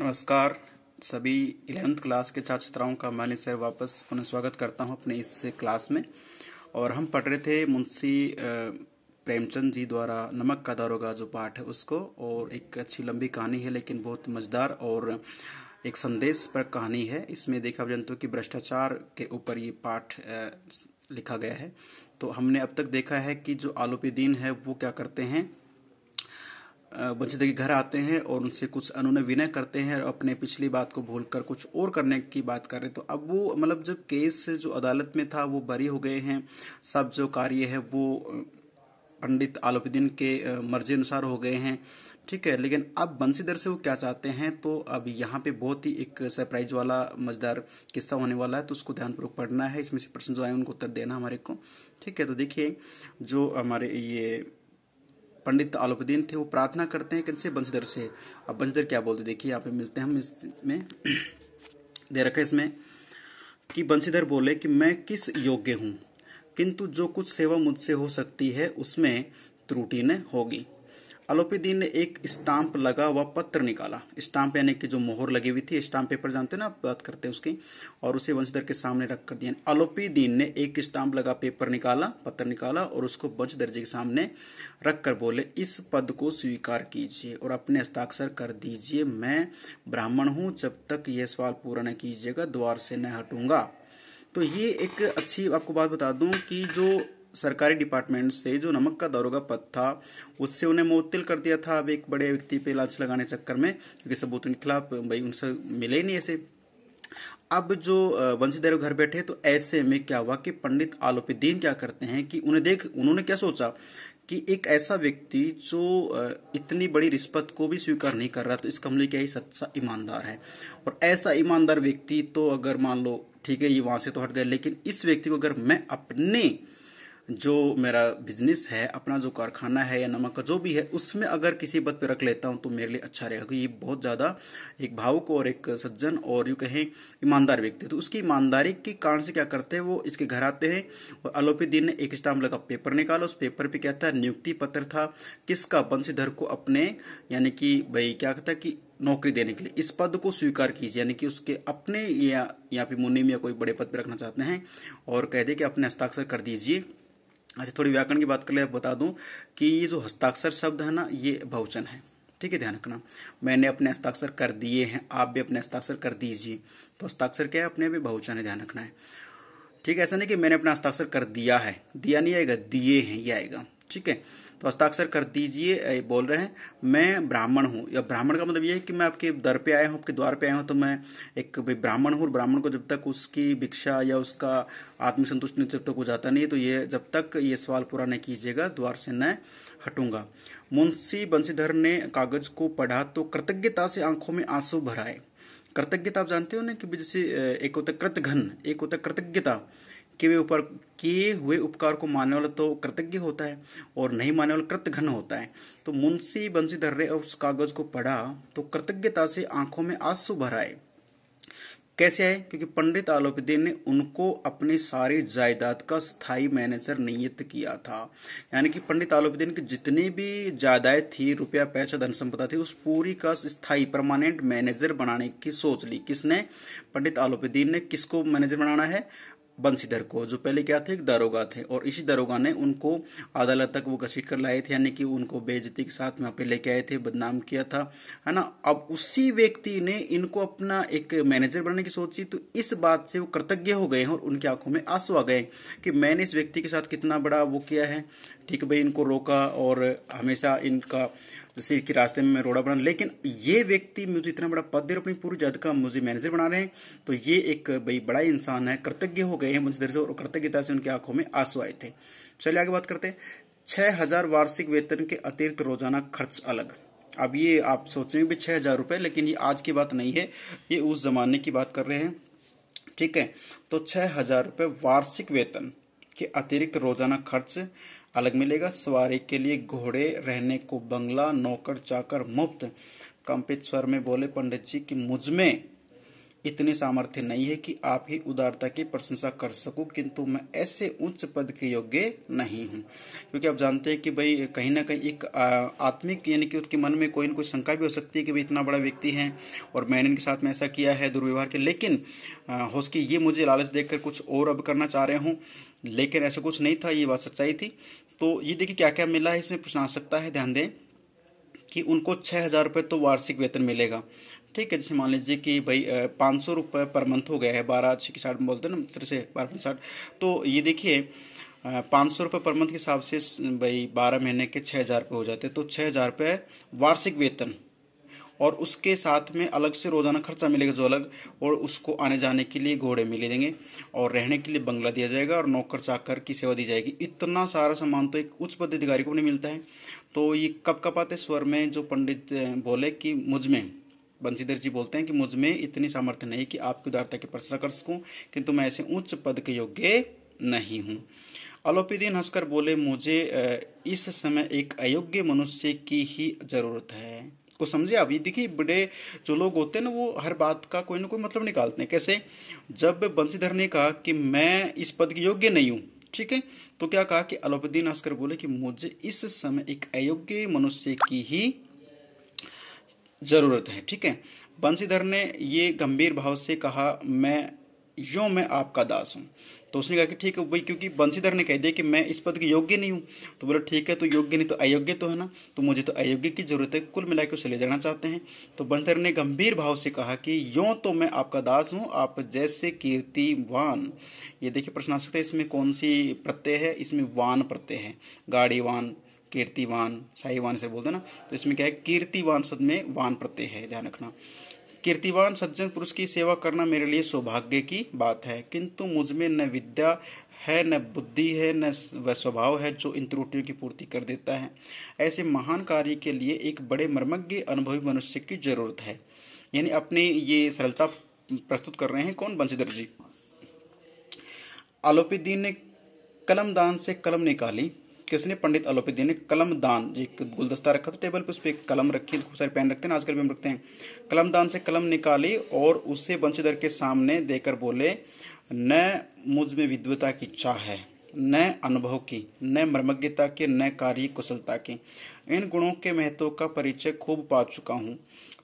नमस्कार सभी eleventh class के छात्र छात्राओं का मैं सर वापस पुनः स्वागत करता हूं अपने इस क्लास में और हम पढ़ रहे थे मुंशी प्रेमचंद जी द्वारा नमक का दारोगा जो पाठ है उसको और एक अच्छी लंबी कहानी है लेकिन बहुत मज़ेदार और एक संदेश पर कहानी है इसमें देखा जंतु कि भ्रष्टाचार के ऊपर ये पाठ लिखा गया है तो हमने अब तक देखा है कि जो दीन है वो क्या करते हैं बंचित के घर आते हैं और उनसे कुछ अनुनय विनय करते हैं और अपने पिछली बात को भूलकर कुछ और करने की बात कर रहे तो अब वो मतलब जब केस जो अदालत में था वो बरी हो गए हैं सब जो कार्य है वो पंडित आलोपीदीन के मर्जी अनुसार हो गए हैं ठीक है लेकिन अब बंसीधर से वो क्या चाहते हैं तो अब यहाँ पे बहुत ही एक सरप्राइज वाला मजेदार किस्सा होने वाला है तो उसको ध्यानपूर्वक पढ़ना है इसमें से प्रश्न जो आए उनको उत्तर देना हमारे को ठीक है तो देखिए जो हमारे ये पंडित आलोपदीन थे वो प्रार्थना करते हैं किनसे बंशीधर से अब बंशीधर क्या बोलते देखिए यहाँ पे मिलते हैं हम इसमें दे रखे इसमें कि बंशीधर बोले कि मैं किस योग्य हूँ किंतु जो कुछ सेवा मुझसे हो सकती है उसमें त्रुटि न होगी अलोपीदीन ने एक स्टाम्प लगा हुआ पत्र निकाला स्टाम्प यानी कि जो मोहर लगी हुई थी स्टाम्प पेपर जानते हैं ना बात करते हैं उसकी और उसे वंशधर के सामने रख कर दिया अलोपीदीन ने एक स्टाम्प लगा पेपर निकाला पत्र निकाला और उसको वंशधर जी के सामने रख कर बोले इस पद को स्वीकार कीजिए और अपने हस्ताक्षर कर दीजिए मैं ब्राह्मण हूँ जब तक यह सवाल पूरा न कीजिएगा द्वार से न हटूंगा तो ये एक अच्छी आपको बात बता दूं कि जो सरकारी डिपार्टमेंट से जो नमक का दारोगा पद था उससे उन्हें मुअत्तल कर दिया था अब एक बड़े व्यक्ति पे लाच लगाने चक्कर में क्योंकि सबूत उनके खिलाफ भाई उनसे मिले ही नहीं ऐसे अब जो वंशीधर घर बैठे तो ऐसे में क्या हुआ कि पंडित दीन क्या करते हैं कि उन्हें देख उन्होंने क्या सोचा कि एक ऐसा व्यक्ति जो इतनी बड़ी रिश्वत को भी स्वीकार नहीं कर रहा तो इस कमले मतलब क्या ही सच्चा ईमानदार है और ऐसा ईमानदार व्यक्ति तो अगर मान लो ठीक है ये वहां से तो हट गए लेकिन इस व्यक्ति को अगर मैं अपने जो मेरा बिजनेस है अपना जो कारखाना है या नमक का जो भी है उसमें अगर किसी पद पे रख लेता हूँ तो मेरे लिए अच्छा रहेगा क्योंकि ये बहुत ज़्यादा एक भावुक और एक सज्जन और यूँ कहें ईमानदार व्यक्ति तो उसकी ईमानदारी के कारण से क्या करते हैं वो इसके घर आते हैं और दिन ने एक स्टाम्प लगा पेपर निकाला उस पेपर पर पे क्या था नियुक्ति पत्र था किसका वंशीधर को अपने यानी कि भाई क्या कहता है कि नौकरी देने के लिए इस पद को स्वीकार कीजिए यानी कि उसके अपने या या फिर मुनिम या कोई बड़े पद पर रखना चाहते हैं और कह दे कि अपने हस्ताक्षर कर दीजिए अच्छा थोड़ी व्याकरण की बात कर ले बता दूं कि ये जो हस्ताक्षर शब्द है ना ये बहुचन है ठीक है ध्यान रखना मैंने अपने हस्ताक्षर कर दिए हैं आप भी अपने हस्ताक्षर कर दीजिए तो हस्ताक्षर क्या है अपने भी बहुचन है ध्यान रखना है ठीक है ऐसा नहीं कि मैंने अपना हस्ताक्षर कर दिया है दिया नहीं आएगा दिए हैं ये आएगा ठीक है तो हस्ताक्षर कर दीजिए बोल रहे हैं मैं ब्राह्मण हूँ या ब्राह्मण का मतलब ये है कि मैं आपके दर पे आया हूँ आपके द्वार पे आया हूँ तो मैं एक ब्राह्मण हूँ ब्राह्मण को जब तक उसकी भिक्षा या उसका आत्मसंतुष्ट जब तक हो जाता नहीं तो ये जब तक ये सवाल पूरा नहीं कीजिएगा द्वार से न हटूंगा मुंशी बंशीधर ने कागज को पढ़ा तो कृतज्ञता से आंखों में आंसू भराए कृतज्ञता आप जानते हो ना कि जैसे एक होता कृतघन एक होता कृतज्ञता किए हुए ऊपर किए हुए उपकार को मानने वाला तो कृतज्ञ होता है और नहीं मानने वाला कृतघन होता है तो मुंशी बंसी दर्रे और उस कागज को पढ़ा तो कृतज्ञता से आंखों में आंसू भर आए कैसे है क्योंकि पंडित आलोपदीन ने उनको अपनी सारी जायदाद का स्थायी मैनेजर नियुक्त किया था यानी कि पंडित आलोपदीन की जितनी भी जायदाद थी रुपया पैसा धन संपदा थी उस पूरी का स्थायी परमानेंट मैनेजर बनाने की सोच ली किसने पंडित आलोपदीन ने किसको मैनेजर बनाना है बंसीधर को जो पहले क्या थे दारोगा थे और इसी दारोगा ने उनको अदालत तक वो घसीट कर लाए थे यानी कि उनको बेजती के साथ वहाँ पे लेके आए थे बदनाम किया था है ना अब उसी व्यक्ति ने इनको अपना एक मैनेजर बनाने की सोची तो इस बात से वो कृतज्ञ हो गए और उनकी आंखों में आंसू आ गए कि मैंने इस व्यक्ति के साथ कितना बड़ा वो किया है ठीक भाई इनको रोका और हमेशा इनका जैसे कि रास्ते में रोड़ा बना लेकिन ये व्यक्ति मुझे इतना बड़ा पद दे रहा अपनी पूरी जद का मुझे मैनेजर बना रहे हैं तो ये एक भाई बड़ा इंसान है कृतज्ञ हो गए हैं मुझे दर्ज और कृतज्ञता से उनकी आंखों में आंसू आए थे चलिए आगे बात करते छह हजार वार्षिक वेतन के अतिरिक्त रोजाना खर्च अलग अब ये आप सोचेंगे भी छह हजार रुपए लेकिन ये आज की बात नहीं है ये उस जमाने की बात कर रहे हैं ठीक है तो छह हजार रुपए वार्षिक वेतन के अतिरिक्त रोजाना खर्च अलग मिलेगा सवारी के लिए घोड़े रहने को बंगला नौकर चाकर मुफ्त कंपित स्वर में बोले पंडित जी कि मुझमें इतने सामर्थ्य नहीं है कि आप ही उदारता की प्रशंसा कर सकूं किंतु मैं ऐसे उच्च पद के योग्य नहीं हूं क्योंकि आप जानते हैं कि भाई कहीं ना कहीं एक आत्मिक यानी कि उसके मन में कोई ना कोई शंका भी हो सकती है कि भाई इतना बड़ा व्यक्ति है और मैंने इनके साथ में ऐसा किया है दुर्व्यवहार के लेकिन हो सके ये मुझे लालच देखकर कुछ और अब करना चाह रहे हूँ लेकिन ऐसा कुछ नहीं था ये बात सच्चाई थी तो ये देखिए क्या क्या मिला है इसमें प्रश्न आ सकता है ध्यान दें कि उनको छह हज़ार रुपये तो वार्षिक वेतन मिलेगा ठीक है जैसे मान लीजिए कि भाई पाँच सौ रुपये पर मंथ हो गया है बारह छः की साठ बोलते हैं ना सर से बारह साठ तो ये देखिए पाँच सौ रुपये पर मंथ के हिसाब से भाई बारह महीने के छः हज़ार रुपये हो जाते हैं तो छः हज़ार रुपये वार्षिक वेतन और उसके साथ में अलग से रोजाना खर्चा मिलेगा जो अलग और उसको आने जाने के लिए घोड़े मिले देंगे और रहने के लिए बंगला दिया जाएगा और नौकर चाकर की सेवा दी जाएगी इतना सारा सामान तो एक उच्च पद अधिकारी को नहीं मिलता है तो ये कब कपाते स्वर में जो पंडित बोले कि मुझमें बंशीधर जी बोलते हैं कि मुझ में इतनी सामर्थ्य नहीं कि आपकी उदारता की प्रशंसा कर सकूं किंतु मैं ऐसे उच्च पद के योग्य नहीं हूं अलोपीदीन हंसकर बोले मुझे इस समय एक अयोग्य मनुष्य की ही जरूरत है को समझे आप ये देखिए बड़े जो लोग होते हैं ना वो हर बात का कोई ना कोई मतलब निकालते हैं कैसे जब बंशीधर ने कहा कि मैं इस पद के योग्य नहीं हूं ठीक है तो क्या कहा कि अलोपीदीन हंसकर बोले कि मुझे इस समय एक अयोग्य मनुष्य की ही ज़रूरत है ठीक है बंसीधर ने ये गंभीर भाव से कहा मैं यो मैं आपका दास हूं तो उसने कहा कि ठीक है भाई क्योंकि बंसीधर ने कह दिया कि मैं इस पद के योग्य नहीं हूं तो बोला ठीक है तो योग्य नहीं तो अयोग्य तो है ना तो मुझे तो अयोग्य की जरूरत है कुल मिला के उसे ले जाना चाहते हैं तो बंसीधर ने गंभीर भाव से कहा कि यो तो मैं आपका दास हूं आप जैसे कीर्तिवान ये देखिए प्रश्न आ सकता है इसमें कौन सी प्रत्यय है इसमें वान प्रत्यय है गाड़ीवान कीर्तिवान साहिवान से बोलते हैं ना तो इसमें क्या है कीर्तिवान शब्द में वान प्रत्यय है ध्यान रखना कीर्तिवान सज्जन पुरुष की सेवा करना मेरे लिए सौभाग्य की बात है किंतु मुझमें न विद्या है न बुद्धि है न वह स्वभाव है जो इन त्रुटियों की पूर्ति कर देता है ऐसे महान कार्य के लिए एक बड़े मर्मज्ञ अनुभवी मनुष्य की जरूरत है यानी अपने ये सरलता प्रस्तुत कर रहे हैं कौन बंशीधर जी आलोपी दीन ने कलम दान से कलम निकाली किसने पंडित अलोपी ने कलम दान एक गुलदस्ता रखा था टेबल पे उस पर कलम रखी खूब सारे पेन रखते हैं आजकल भी हम रखते हैं कलम दान से कलम निकाली और उससे बंशीधर के सामने देकर बोले न मुझ में विद्वता की चाह है न अनुभव की न मर्मज्ञता की न कार्य कुशलता की इन गुणों के महत्व का परिचय खूब पा चुका हूँ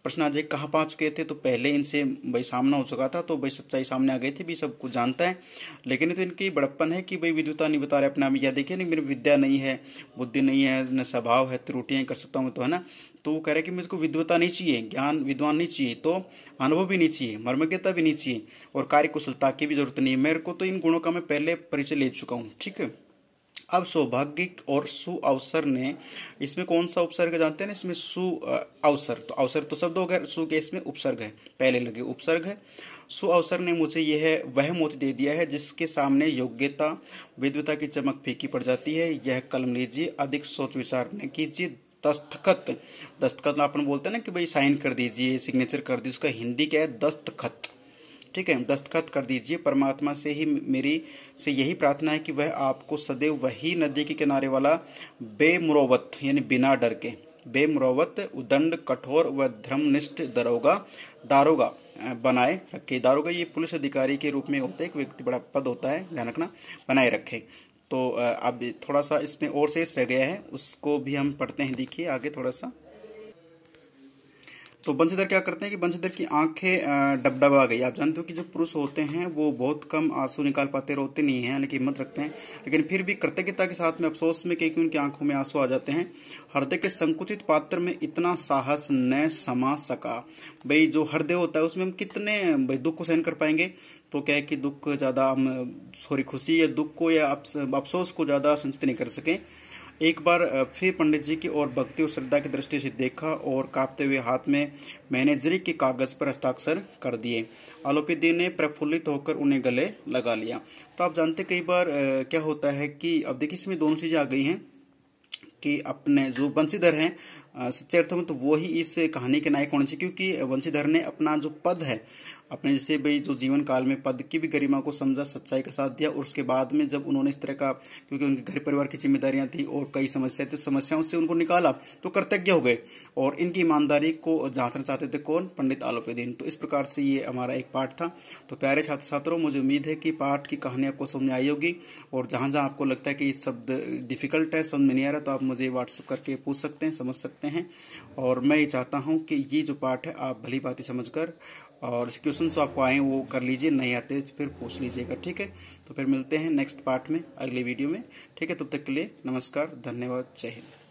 प्रश्न आज कहाँ पा चुके थे तो पहले इनसे भाई सामना हो चुका था तो भाई सच्चाई सामने आ गई थी भी सब कुछ जानता है लेकिन तो इनकी बड़प्पन है कि भाई विद्युता नहीं बता रहे अपने आप या देखिए नहीं मेरी विद्या नहीं है बुद्धि नहीं है न स्वभाव है त्रुटियाँ कर सकता हूँ तो है ना तो वो कह रहे कि मुझको विद्वता नहीं चाहिए ज्ञान विद्वान नहीं चाहिए तो अनुभव भी नहीं चाहिए मर्मज्ञता भी नहीं चाहिए और कार्य कुशलता की भी जरूरत नहीं है मेरे को तो इन गुणों का मैं पहले परिचय ले चुका हूँ ठीक है अब सौभाग्यिक और सु अवसर ने इसमें कौन सा उपसर्ग जानते हैं ना इसमें सु अवसर तो अवसर तो शब्द हो गया सु के इसमें उपसर्ग है पहले लगे उपसर्ग है सु अवसर ने मुझे यह वह मोती दे दिया है जिसके सामने योग्यता विद्वता की चमक फीकी पड़ जाती है यह कलम लीजिए अधिक सोच विचार न कीजिए दस्तखत दस्तखत अपन बोलते हैं ना कि भाई साइन कर दीजिए सिग्नेचर कर दीजिए उसका हिंदी क्या है दस्तखत ठीक है दस्तखत कर दीजिए परमात्मा से ही मेरी से यही प्रार्थना है कि वह आपको सदैव वही नदी के किनारे वाला बेमुरोवत यानी बिना डर के बेमुरोवत उदंड कठोर व धर्मनिष्ठ दरोगा दारोगा बनाए रखे दारोगा ये पुलिस अधिकारी के रूप में होते एक व्यक्ति बड़ा पद होता है ध्यान रखना बनाए रखे तो अब थोड़ा सा इसमें और शेष रह गया है उसको भी हम पढ़ते हैं देखिए आगे थोड़ा सा तो बंशीधर क्या करते हैं कि बंशीधर की आंखें डबडबा गई आप जानते हो कि जो पुरुष होते हैं वो बहुत कम आंसू निकाल पाते रोते नहीं हैं यानी कि हिम्मत रखते हैं लेकिन फिर भी कृतज्ञता के साथ में अफसोस में क्योंकि उनकी आंखों में आंसू आ जाते हैं हृदय के संकुचित पात्र में इतना साहस न समा सका भाई जो हृदय होता है उसमें हम कितने भाई दुख को सहन कर पाएंगे तो क्या है कि दुख ज़्यादा हम सॉरी खुशी या दुख को या अफसोस को ज़्यादा संचित नहीं कर सकें एक बार फिर पंडित जी की और भक्ति और श्रद्धा की दृष्टि से देखा और कांपते हुए हाथ में मैनेजरी के कागज पर हस्ताक्षर कर दिए दी ने प्रफुल्लित होकर उन्हें गले लगा लिया तो आप जानते कई बार क्या होता है कि अब देखिए इसमें दोनों चीजें आ गई हैं कि अपने जो बंशीधर हैं सच्चे अर्थ में तो वो ही इस कहानी के नायक होने चाहिए क्योंकि वंशीधर ने अपना जो पद है अपने जैसे भाई जो जीवन काल में पद की भी गरिमा को समझा सच्चाई के साथ दिया और उसके बाद में जब उन्होंने इस तरह का क्योंकि उनके घर परिवार की जिम्मेदारियां थी और कई समस्याएं थी समस्याओं से उनको निकाला तो कर्तज्ञ हो गए और इनकी ईमानदारी को जांचना चाहते थे कौन पंडित आलोपेदीन तो इस प्रकार से ये हमारा एक पाठ था तो प्यारे छात्र छात्रों मुझे उम्मीद है कि पाठ की कहानी आपको समझ आई होगी और जहाँ जहाँ आपको लगता है कि ये शब्द डिफिकल्ट है समझ में नहीं आ रहा तो आप मुझे व्हाट्सअप करके पूछ सकते हैं समझ सकते हैं और मैं ये चाहता हूँ कि ये जो पाठ है आप भली बात समझ कर और क्वेश्चन आपको आए वो कर लीजिए नहीं आते तो फिर पूछ लीजिएगा ठीक है तो फिर मिलते हैं नेक्स्ट पार्ट में अगले वीडियो में ठीक है तब तक के लिए नमस्कार धन्यवाद जय हिंद